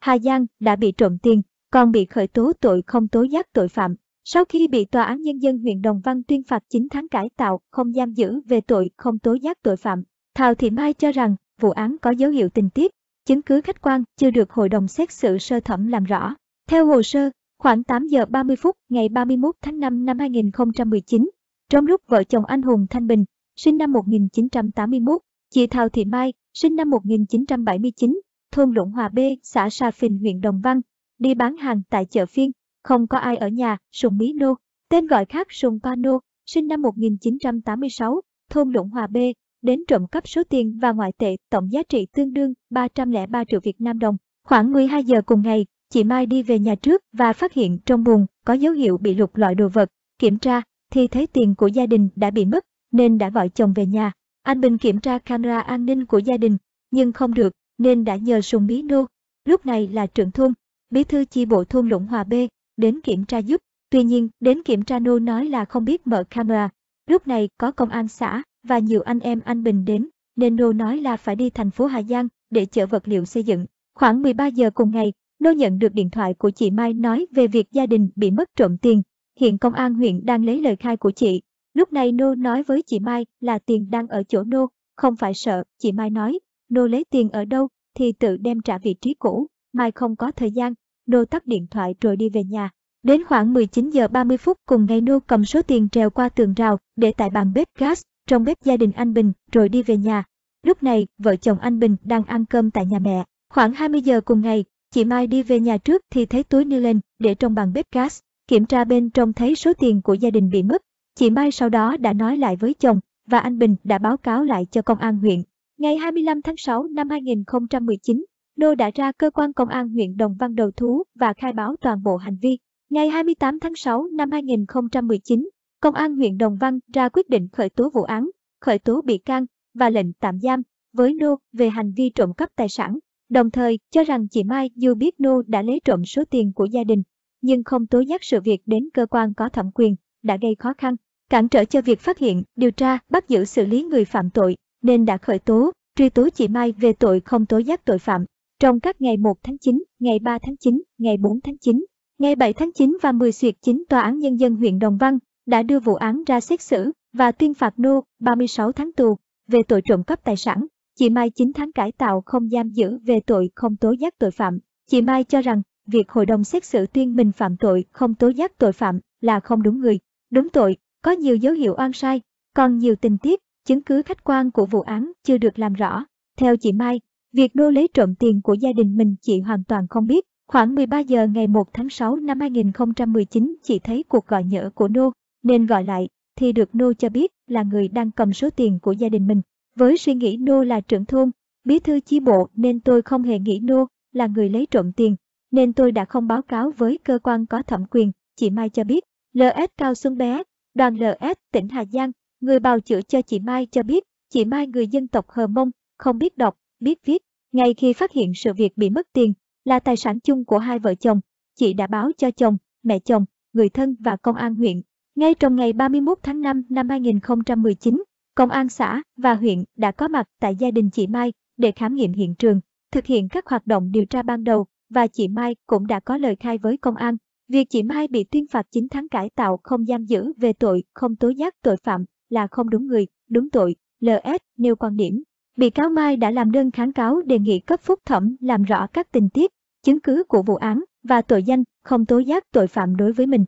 Hà Giang đã bị trộm tiền, còn bị khởi tố tội không tố giác tội phạm. Sau khi bị Tòa án Nhân dân huyện Đồng Văn tuyên phạt 9 tháng cải tạo, không giam giữ về tội không tố giác tội phạm, Thào Thị Mai cho rằng vụ án có dấu hiệu tình tiết, chứng cứ khách quan chưa được hội đồng xét xử sơ thẩm làm rõ. Theo hồ sơ, khoảng 8 giờ 30 phút ngày 31 tháng 5 năm 2019, trong lúc vợ chồng anh Hùng Thanh Bình, sinh năm 1981, chị Thào Thị Mai, sinh năm 1979, thôn Lũng Hòa B, xã Sa Phìn, huyện Đồng Văn, đi bán hàng tại chợ phiên, không có ai ở nhà, Sùng Mí Nô, tên gọi khác Sùng Pa Nô, sinh năm 1986, thôn Lũng Hòa B, đến trộm cắp số tiền và ngoại tệ tổng giá trị tương đương 303 triệu Việt Nam đồng. Khoảng 12 giờ cùng ngày, chị Mai đi về nhà trước và phát hiện trong buồng có dấu hiệu bị lục loại đồ vật. Kiểm tra thì thấy tiền của gia đình đã bị mất nên đã gọi chồng về nhà. Anh Bình kiểm tra camera an ninh của gia đình nhưng không được nên đã nhờ Sùng Bí Nô, lúc này là trưởng thôn, bí thư chi bộ thôn Lũng Hòa B, đến kiểm tra giúp. Tuy nhiên, đến kiểm tra Nô nói là không biết mở camera. Lúc này có công an xã và nhiều anh em anh Bình đến, nên Nô nói là phải đi thành phố Hà Giang để chở vật liệu xây dựng. Khoảng 13 giờ cùng ngày, Nô nhận được điện thoại của chị Mai nói về việc gia đình bị mất trộm tiền. Hiện công an huyện đang lấy lời khai của chị. Lúc này Nô nói với chị Mai là tiền đang ở chỗ Nô, không phải sợ, chị Mai nói nô lấy tiền ở đâu thì tự đem trả vị trí cũ, mai không có thời gian, nô tắt điện thoại rồi đi về nhà. Đến khoảng 19 giờ 30 phút cùng ngày nô cầm số tiền trèo qua tường rào để tại bàn bếp gas trong bếp gia đình anh Bình rồi đi về nhà. Lúc này, vợ chồng anh Bình đang ăn cơm tại nhà mẹ. Khoảng 20 giờ cùng ngày, chị Mai đi về nhà trước thì thấy túi ni lên để trong bàn bếp gas. Kiểm tra bên trong thấy số tiền của gia đình bị mất. Chị Mai sau đó đã nói lại với chồng và anh Bình đã báo cáo lại cho công an huyện. Ngày 25 tháng 6 năm 2019, Nô đã ra cơ quan công an huyện Đồng Văn đầu thú và khai báo toàn bộ hành vi. Ngày 28 tháng 6 năm 2019, Công an huyện Đồng Văn ra quyết định khởi tố vụ án, khởi tố bị can và lệnh tạm giam với Nô về hành vi trộm cắp tài sản, đồng thời cho rằng chị Mai dù biết Nô đã lấy trộm số tiền của gia đình, nhưng không tố giác sự việc đến cơ quan có thẩm quyền, đã gây khó khăn, cản trở cho việc phát hiện, điều tra, bắt giữ xử lý người phạm tội, nên đã khởi tố truy tố chị Mai về tội không tố giác tội phạm. Trong các ngày 1 tháng 9, ngày 3 tháng 9, ngày 4 tháng 9, ngày 7 tháng 9 và 10 xuyệt 9 Tòa án Nhân dân huyện Đồng Văn đã đưa vụ án ra xét xử và tuyên phạt Nô 36 tháng tù về tội trộm cắp tài sản. Chị Mai 9 tháng cải tạo không giam giữ về tội không tố giác tội phạm. Chị Mai cho rằng việc hội đồng xét xử tuyên mình phạm tội không tố giác tội phạm là không đúng người, đúng tội, có nhiều dấu hiệu oan sai, còn nhiều tình tiết chứng cứ khách quan của vụ án chưa được làm rõ. Theo chị Mai, việc nô lấy trộm tiền của gia đình mình chị hoàn toàn không biết. Khoảng 13 giờ ngày 1 tháng 6 năm 2019 chị thấy cuộc gọi nhỡ của nô, nên gọi lại, thì được nô cho biết là người đang cầm số tiền của gia đình mình. Với suy nghĩ nô là trưởng thôn, bí thư chi bộ nên tôi không hề nghĩ nô là người lấy trộm tiền, nên tôi đã không báo cáo với cơ quan có thẩm quyền, chị Mai cho biết. LS Cao Xuân Bé, đoàn LS tỉnh Hà Giang, Người bào chữa cho chị Mai cho biết, chị Mai người dân tộc Hờ Mông, không biết đọc, biết viết. Ngay khi phát hiện sự việc bị mất tiền, là tài sản chung của hai vợ chồng, chị đã báo cho chồng, mẹ chồng, người thân và công an huyện. Ngay trong ngày 31 tháng 5 năm 2019, công an xã và huyện đã có mặt tại gia đình chị Mai để khám nghiệm hiện trường, thực hiện các hoạt động điều tra ban đầu và chị Mai cũng đã có lời khai với công an. Việc chị Mai bị tuyên phạt 9 tháng cải tạo không giam giữ về tội không tố giác tội phạm là không đúng người, đúng tội, LS nêu quan điểm. Bị cáo Mai đã làm đơn kháng cáo đề nghị cấp phúc thẩm làm rõ các tình tiết, chứng cứ của vụ án và tội danh không tố giác tội phạm đối với mình.